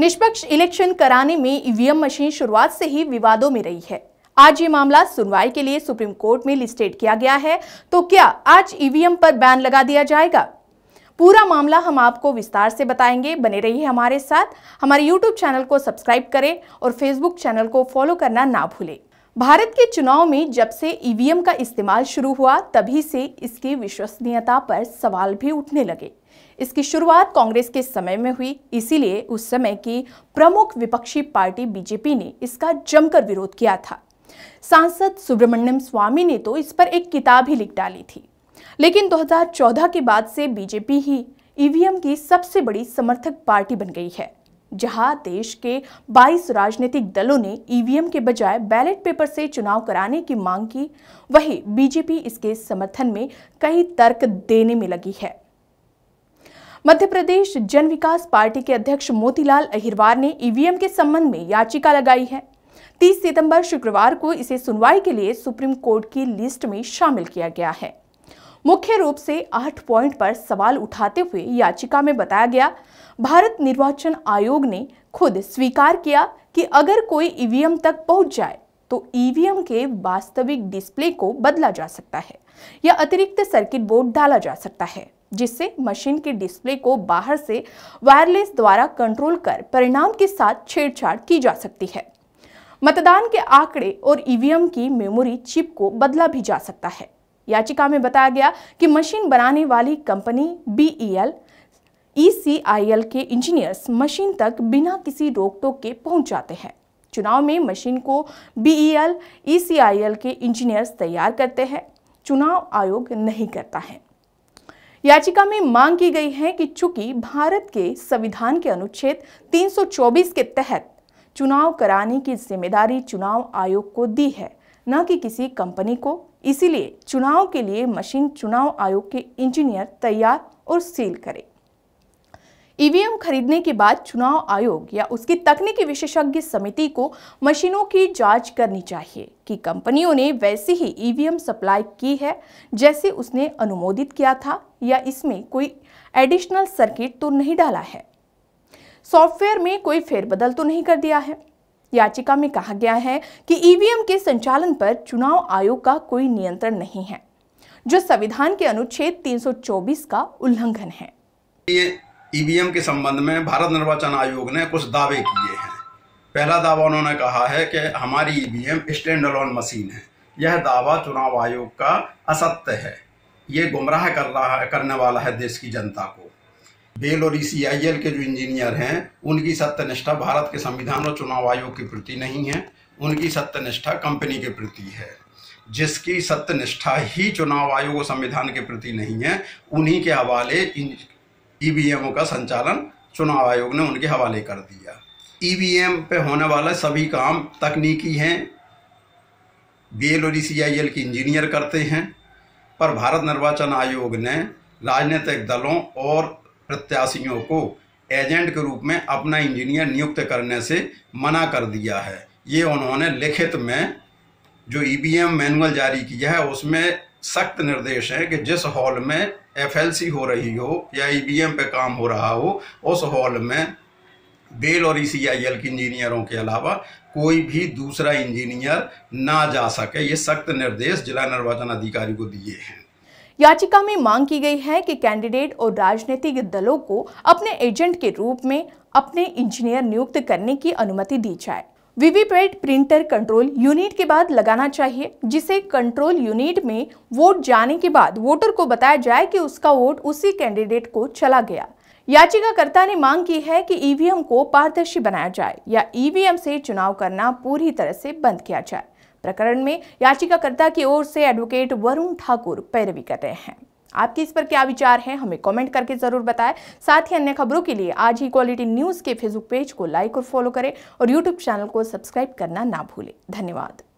निष्पक्ष इलेक्शन कराने में ईवीएम मशीन शुरुआत से ही विवादों में रही है आज ये मामला सुनवाई के लिए सुप्रीम कोर्ट में लिस्टेड किया गया है तो क्या आज ईवीएम पर बैन लगा दिया जाएगा पूरा मामला हम आपको विस्तार से बताएंगे बने रहिए हमारे साथ हमारे यूट्यूब चैनल को सब्सक्राइब करें और फेसबुक चैनल को फॉलो करना ना भूलें भारत के चुनाव में जब से ईवीएम का इस्तेमाल शुरू हुआ तभी से इसकी विश्वसनीयता पर सवाल भी उठने लगे इसकी शुरुआत कांग्रेस के समय में हुई इसीलिए उस समय की प्रमुख विपक्षी पार्टी बीजेपी ने इसका जमकर विरोध किया था सांसद सुब्रमण्यम स्वामी ने तो इस पर एक किताब ही लिख डाली थी लेकिन 2014 के बाद से बीजेपी ही ईवीएम की सबसे बड़ी समर्थक पार्टी बन गई है जहां देश के 22 राजनीतिक दलों ने ईवीएम के बजाय बैलेट पेपर से चुनाव कराने की मांग की वहीं बीजेपी इसके समर्थन में कई तर्क देने में लगी है मध्य प्रदेश जन विकास पार्टी के अध्यक्ष मोतीलाल अहिरवार ने ईवीएम के संबंध में याचिका लगाई है 30 सितंबर शुक्रवार को इसे सुनवाई के लिए सुप्रीम कोर्ट की लिस्ट में शामिल किया गया है मुख्य रूप से आठ पॉइंट पर सवाल उठाते हुए याचिका में बताया गया भारत निर्वाचन आयोग ने खुद स्वीकार किया कि अगर कोई ईवीएम तक पहुंच जाए तो ईवीएम के वास्तविक डिस्प्ले को बदला जा सकता है या अतिरिक्त सर्किट बोर्ड डाला जा सकता है जिससे मशीन के डिस्प्ले को बाहर से वायरलेस द्वारा कंट्रोल कर परिणाम के साथ छेड़छाड़ की जा सकती है मतदान के आंकड़े और ईवीएम की मेमोरी चिप को बदला भी जा सकता है याचिका में बताया गया कि मशीन बनाने वाली company BEL ECIL e e के इंजीनियर्स मशीन तक बिना किसी रोक टोक के पहुंच जाते हैं चुनाव में मशीन को बीईएल ईसीआईएल e के इंजीनियर्स तैयार करते हैं चुनाव आयोग नहीं करता है याचिका में मांग की गई है कि चूंकि भारत के संविधान के अनुच्छेद 324 के तहत चुनाव कराने की जिम्मेदारी चुनाव आयोग को दी है न कि किसी कंपनी को इसीलिए चुनाव के लिए मशीन चुनाव आयोग के इंजीनियर तैयार और सील करे ईवीएम e खरीदने के बाद चुनाव आयोग या उसकी तकनीकी विशेषज्ञ समिति को मशीनों की जांच करनी चाहिए कि कंपनियों ने वैसी ही ईवीएम e सप्लाई की है जैसे उसने अनुमोदित किया था या इसमें कोई एडिशनल सर्किट तो नहीं डाला है सॉफ्टवेयर में कोई फेरबदल तो नहीं कर दिया है याचिका में कहा गया है कि ईवीएम के संचालन पर चुनाव आयोग का कोई नियंत्रण नहीं है जो संविधान के अनुच्छेद 324 का उल्लंघन है ये ईवीएम के संबंध में भारत निर्वाचन आयोग ने कुछ दावे किए हैं पहला दावा उन्होंने कहा है कि हमारी ईवीएम स्टैंड अलोन मशीन है यह दावा चुनाव आयोग का असत्य है ये गुमराह कर रहा करने वाला है देश की जनता को बेल और ई e के जो इंजीनियर हैं उनकी सत्यनिष्ठा भारत के संविधान और चुनाव आयोग के प्रति नहीं है उनकी सत्यनिष्ठा कंपनी के प्रति है जिसकी सत्यनिष्ठा ही चुनाव आयोग और संविधान के प्रति नहीं है उन्हीं के हवाले ईवीएमओ e का संचालन चुनाव आयोग ने उनके हवाले कर दिया ईवीएम e पे होने वाला सभी काम तकनीकी हैं बीएल और एल के इंजीनियर करते हैं पर भारत निर्वाचन आयोग ने राजनीतिक दलों और प्रत्याशियों को एजेंट के रूप में अपना इंजीनियर नियुक्त करने से मना कर दिया है ये उन्होंने लिखित में जो ई मैनुअल जारी किया है उसमें सख्त निर्देश है कि जिस हॉल में एफएलसी हो रही हो या ईबीएम पे काम हो रहा हो उस हॉल में बेल और ई के इंजीनियरों के अलावा कोई भी दूसरा इंजीनियर ना जा सके ये सख्त निर्देश जिला निर्वाचन अधिकारी को दिए हैं याचिका में मांग की गई है कि कैंडिडेट और राजनीतिक दलों को अपने एजेंट के रूप में अपने इंजीनियर नियुक्त करने की अनुमति दी जाए वीवीपैट प्रिंटर कंट्रोल यूनिट के बाद लगाना चाहिए जिसे कंट्रोल यूनिट में वोट जाने के बाद वोटर को बताया जाए कि उसका वोट उसी कैंडिडेट को चला गया याचिकाकर्ता ने मांग की है कि ईवीएम को पारदर्शी बनाया जाए या ईवीएम से चुनाव करना पूरी तरह से बंद किया जाए प्रकरण में याचिकाकर्ता की ओर से एडवोकेट वरुण ठाकुर पैरवी कर रहे हैं आपके इस पर क्या विचार है हमें कमेंट करके ज़रूर बताएं साथ ही अन्य खबरों के लिए आज ही क्वालिटी न्यूज़ के फेसबुक पेज को लाइक और फॉलो करें और यूट्यूब चैनल को सब्सक्राइब करना ना भूलें धन्यवाद